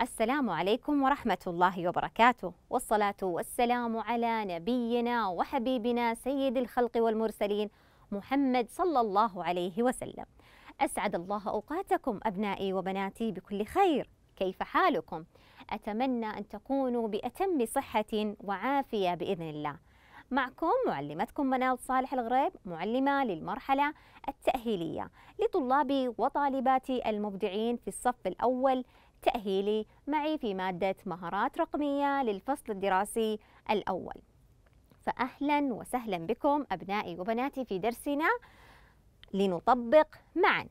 السلام عليكم ورحمة الله وبركاته والصلاة والسلام على نبينا وحبيبنا سيد الخلق والمرسلين محمد صلى الله عليه وسلم أسعد الله أوقاتكم أبنائي وبناتي بكل خير كيف حالكم؟ أتمنى أن تكونوا بأتم صحة وعافية بإذن الله معكم معلمتكم منال صالح الغريب معلمة للمرحلة التأهيلية لطلابي وطالباتي المبدعين في الصف الأول التأهيلي معي في مادة مهارات رقمية للفصل الدراسي الأول فأهلا وسهلا بكم أبنائي وبناتي في درسنا لنطبق معا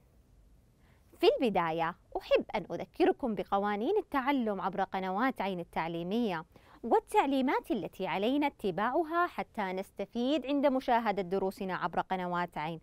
في البداية أحب أن أذكركم بقوانين التعلم عبر قنوات عين التعليمية والتعليمات التي علينا اتباعها حتى نستفيد عند مشاهدة دروسنا عبر قنوات عين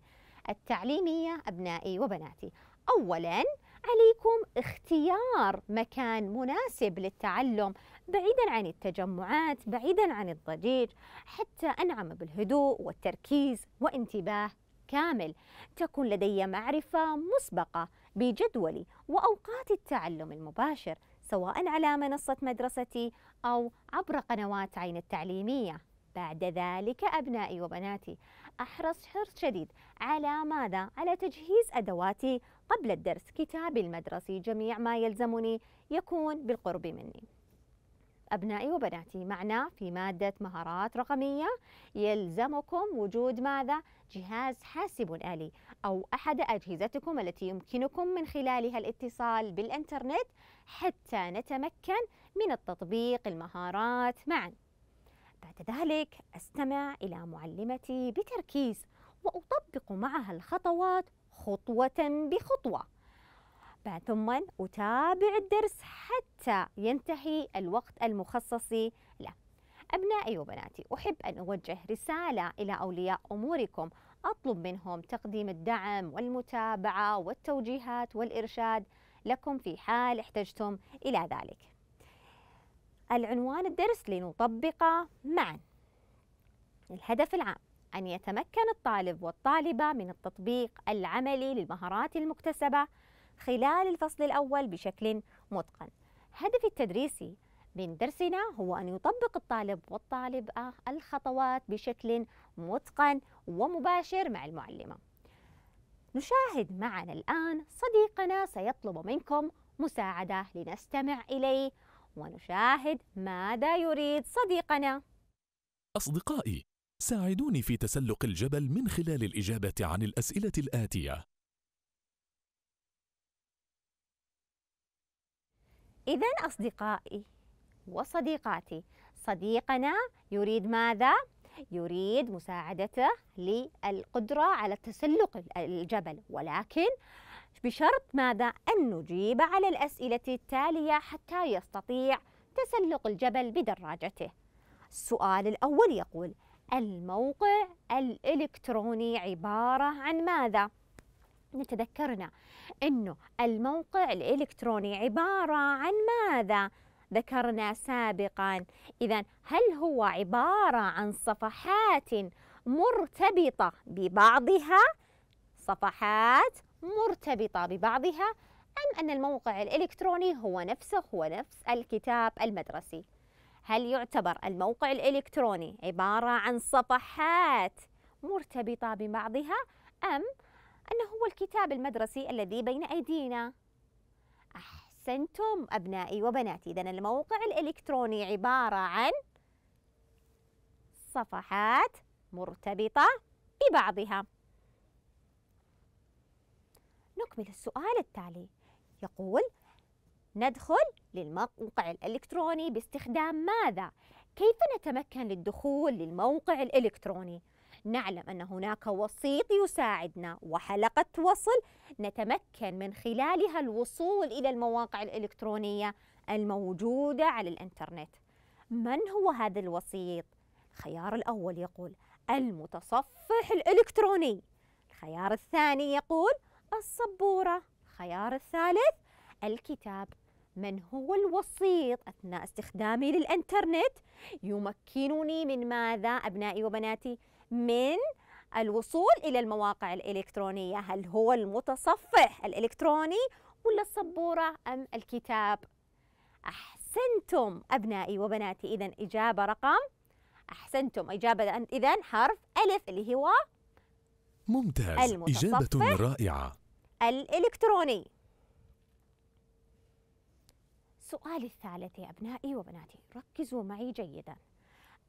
التعليمية أبنائي وبناتي أولاً عليكم اختيار مكان مناسب للتعلم بعيدا عن التجمعات بعيدا عن الضجيج حتى انعم بالهدوء والتركيز وانتباه كامل تكون لدي معرفه مسبقه بجدولي واوقات التعلم المباشر سواء على منصه مدرستي او عبر قنوات عين التعليميه بعد ذلك أبنائي وبناتي أحرص حرص شديد على ماذا؟ على تجهيز أدواتي قبل الدرس كتابي المدرسي جميع ما يلزمني يكون بالقرب مني أبنائي وبناتي معنا في مادة مهارات رقمية يلزمكم وجود ماذا؟ جهاز حاسب آلي أو أحد أجهزتكم التي يمكنكم من خلالها الاتصال بالإنترنت حتى نتمكن من التطبيق المهارات معا بعد ذلك أستمع إلى معلمتي بتركيز وأطبق معها الخطوات خطوة بخطوة بعد ثم أتابع الدرس حتى ينتهي الوقت المخصص له أبنائي وبناتي أحب أن أوجه رسالة إلى أولياء أموركم أطلب منهم تقديم الدعم والمتابعة والتوجيهات والإرشاد لكم في حال احتجتم إلى ذلك العنوان الدرس لنطبقه معا الهدف العام أن يتمكن الطالب والطالبة من التطبيق العملي للمهارات المكتسبة خلال الفصل الأول بشكل متقن. هدفي التدريسي من درسنا هو أن يطبق الطالب والطالبة الخطوات بشكل متقن ومباشر مع المعلمة. نشاهد معنا الآن صديقنا سيطلب منكم مساعدة لنستمع إليه ونشاهد ماذا يريد صديقنا. أصدقائي، ساعدوني في تسلق الجبل من خلال الإجابة عن الأسئلة الآتية. إذا أصدقائي وصديقاتي، صديقنا يريد ماذا؟ يريد مساعدته للقدرة على تسلق الجبل، ولكن بشرط ماذا؟ أن نجيب على الأسئلة التالية حتى يستطيع تسلق الجبل بدراجته. السؤال الأول يقول: الموقع الإلكتروني عبارة عن ماذا؟ نتذكرنا أنه الموقع الإلكتروني عبارة عن ماذا؟ ذكرنا سابقا إذا هل هو عبارة عن صفحات مرتبطة ببعضها؟ صفحات مرتبطة ببعضها أم أن الموقع الإلكتروني هو نفسه هو نفس الكتاب المدرسي؟ هل يعتبر الموقع الإلكتروني عبارة عن صفحات مرتبطة ببعضها أم أنه هو الكتاب المدرسي الذي بين أيدينا؟ أحسنتم أبنائي وبناتي إذا الموقع الإلكتروني عبارة عن صفحات مرتبطة ببعضها نكمل السؤال التالي يقول ندخل للموقع الإلكتروني باستخدام ماذا؟ كيف نتمكن للدخول للموقع الإلكتروني؟ نعلم أن هناك وسيط يساعدنا وحلقة وصل نتمكن من خلالها الوصول إلى المواقع الإلكترونية الموجودة على الإنترنت. من هو هذا الوسيط؟ الخيار الأول يقول المتصفح الإلكتروني. الخيار الثاني يقول السبورة. الخيار الثالث الكتاب. من هو الوسيط أثناء استخدامي للإنترنت يمكنني من ماذا أبنائي وبناتي؟ من الوصول إلى المواقع الإلكترونية هل هو المتصفح الإلكتروني ولا السبورة أم الكتاب؟ أحسنتم أبنائي وبناتي إذا إجابة رقم أحسنتم إجابة إذا حرف ألف اللي هو ممتاز إجابة رائعة الإلكتروني السؤال الثالث يا أبنائي وبناتي ركزوا معي جيدا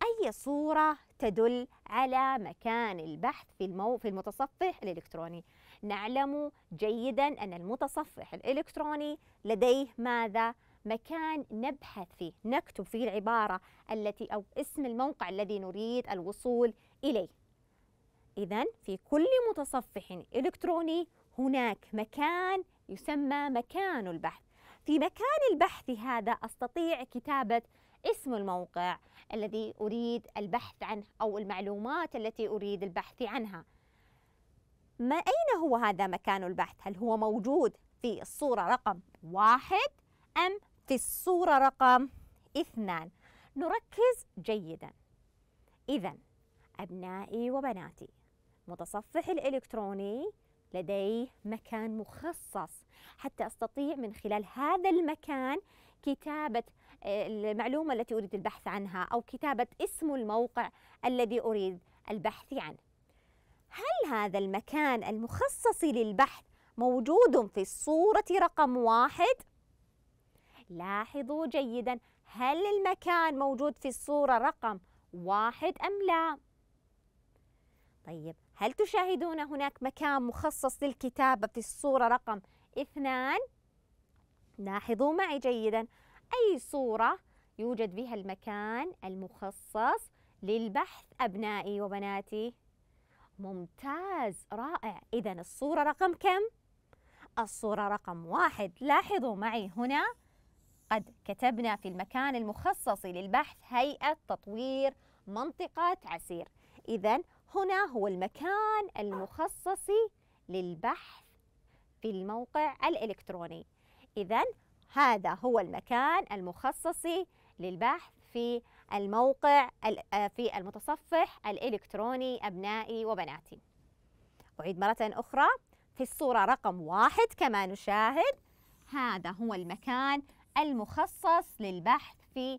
أي صورة تدل على مكان البحث في, المو... في المتصفح الإلكتروني نعلم جيدا أن المتصفح الإلكتروني لديه ماذا؟ مكان نبحث فيه نكتب فيه العبارة التي أو اسم الموقع الذي نريد الوصول إليه إذا في كل متصفح إلكتروني هناك مكان يسمى مكان البحث في مكان البحث هذا أستطيع كتابة اسم الموقع الذي أريد البحث عنه أو المعلومات التي أريد البحث عنها ما أين هو هذا مكان البحث؟ هل هو موجود في الصورة رقم واحد أم في الصورة رقم اثنان؟ نركز جيدا إذا أبنائي وبناتي متصفح الإلكتروني لديه مكان مخصص حتى أستطيع من خلال هذا المكان كتابة آه، المعلومة التي أريد البحث عنها أو كتابة اسم الموقع الذي أريد البحث عنه هل هذا المكان المخصص للبحث موجود في الصورة رقم واحد؟ لاحظوا جيدا هل المكان موجود في الصورة رقم واحد أم لا؟ طيب هل تشاهدون هناك مكان مخصص للكتابة في الصورة رقم اثنان؟ لاحظوا معي جيدا أي صورة يوجد بها المكان المخصص للبحث أبنائي وبناتي ممتاز رائع إذا الصورة رقم كم؟ الصورة رقم واحد لاحظوا معي هنا قد كتبنا في المكان المخصص للبحث هيئة تطوير منطقة عسير إذا هنا هو المكان المخصص للبحث في الموقع الإلكتروني إذا هذا هو المكان المخصص للبحث في الموقع آه، في المتصفح الإلكتروني أبنائي وبناتي أعيد مرة أخرى في الصورة رقم واحد كما نشاهد هذا هو المكان المخصص للبحث في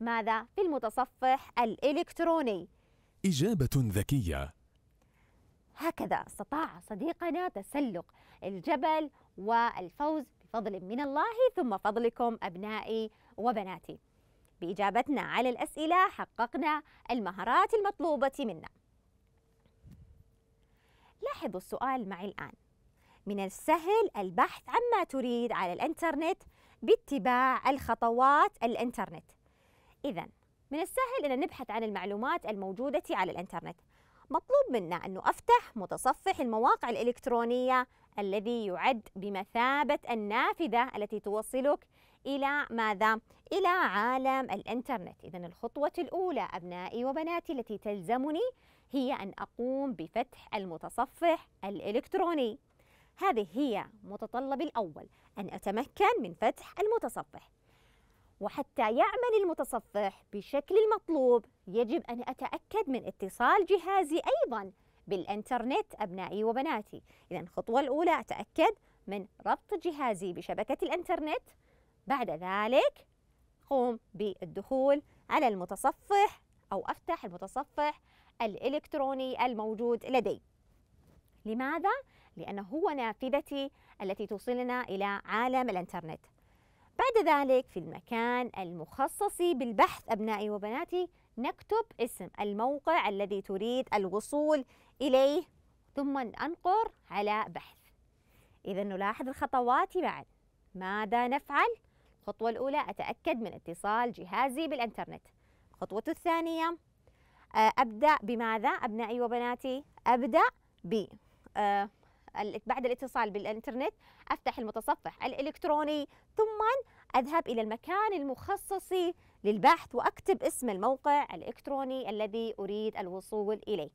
ماذا؟ في المتصفح الإلكتروني إجابة ذكية هكذا استطاع صديقنا تسلق الجبل والفوز بفضل من الله ثم فضلكم أبنائي وبناتي بإجابتنا على الأسئلة حققنا المهارات المطلوبة منا لاحظوا السؤال معي الآن من السهل البحث عما تريد على الإنترنت باتباع الخطوات الإنترنت إذا من السهل أن نبحث عن المعلومات الموجودة على الإنترنت مطلوب منا أنه أفتح متصفح المواقع الإلكترونية الذي يعد بمثابة النافذة التي توصلك إلى ماذا؟ إلى عالم الإنترنت إذا الخطوة الأولى أبنائي وبناتي التي تلزمني هي أن أقوم بفتح المتصفح الإلكتروني هذه هي متطلبي الأول أن أتمكن من فتح المتصفح وحتى يعمل المتصفح بشكل المطلوب يجب أن أتأكد من اتصال جهازي أيضا بالإنترنت أبنائي وبناتي إذا الخطوة الأولى أتأكد من ربط جهازي بشبكة الإنترنت بعد ذلك قوم بالدخول على المتصفح أو أفتح المتصفح الإلكتروني الموجود لدي لماذا؟ لأنه هو نافذتي التي توصلنا إلى عالم الإنترنت بعد ذلك في المكان المخصص بالبحث أبنائي وبناتي نكتب اسم الموقع الذي تريد الوصول إليه ثم أنقر على بحث إذا نلاحظ الخطوات معا ماذا نفعل؟ الخطوة الأولى أتأكد من اتصال جهازي بالإنترنت الخطوة الثانية آه، أبدأ بماذا أبنائي وبناتي؟ أبدأ ب آه، بعد الاتصال بالإنترنت أفتح المتصفح الإلكتروني ثم أذهب إلى المكان المخصص للبحث وأكتب اسم الموقع الإلكتروني الذي أريد الوصول إليه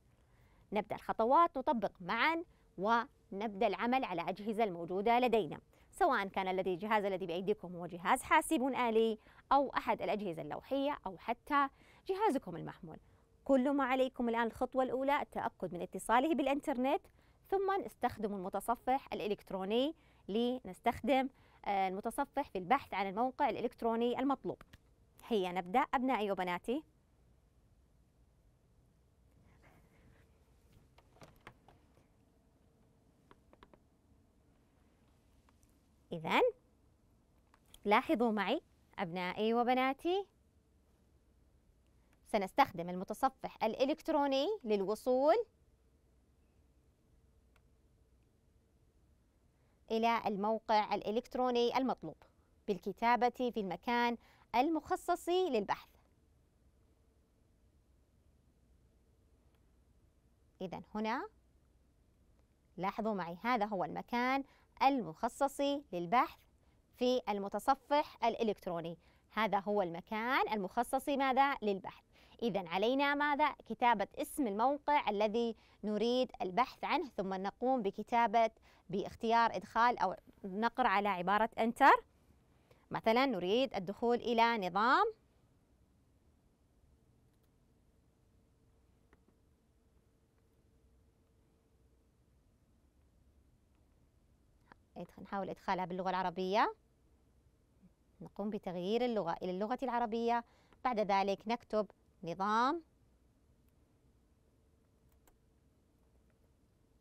نبدأ الخطوات نطبق معا ونبدأ العمل على أجهزة الموجودة لدينا سواء كان الذي الجهاز الذي بأيديكم هو جهاز حاسب آلي أو أحد الأجهزة اللوحية أو حتى جهازكم المحمول كل ما عليكم الآن الخطوة الأولى التأكد من اتصاله بالإنترنت ثم نستخدم المتصفح الإلكتروني لنستخدم آه، المتصفح في البحث عن الموقع الإلكتروني المطلوب هيا نبدأ أبنائي وبناتي إذا لاحظوا معي أبنائي وبناتي سنستخدم المتصفح الإلكتروني للوصول إلى الموقع الإلكتروني المطلوب بالكتابة في المكان المخصص للبحث إذا هنا لاحظوا معي هذا هو المكان المخصص للبحث في المتصفح الإلكتروني هذا هو المكان المخصص ماذا للبحث إذا علينا ماذا؟ كتابة اسم الموقع الذي نريد البحث عنه ثم نقوم بكتابة باختيار إدخال أو نقر على عبارة Enter مثلا نريد الدخول إلى نظام نحاول إدخالها باللغة العربية نقوم بتغيير اللغة إلى اللغة العربية بعد ذلك نكتب نظام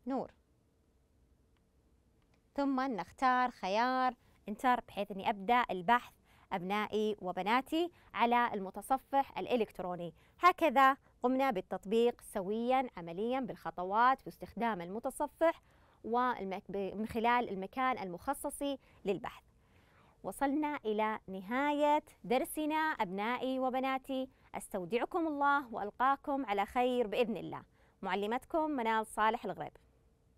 نور ثم نختار خيار انتر بحيث اني ابدا البحث ابنائي وبناتي على المتصفح الالكتروني هكذا قمنا بالتطبيق سويا عمليا بالخطوات باستخدام المتصفح ومن خلال المكان المخصص للبحث وصلنا إلى نهاية درسنا أبنائي وبناتي أستودعكم الله وألقاكم على خير بإذن الله معلمتكم منال صالح الغريب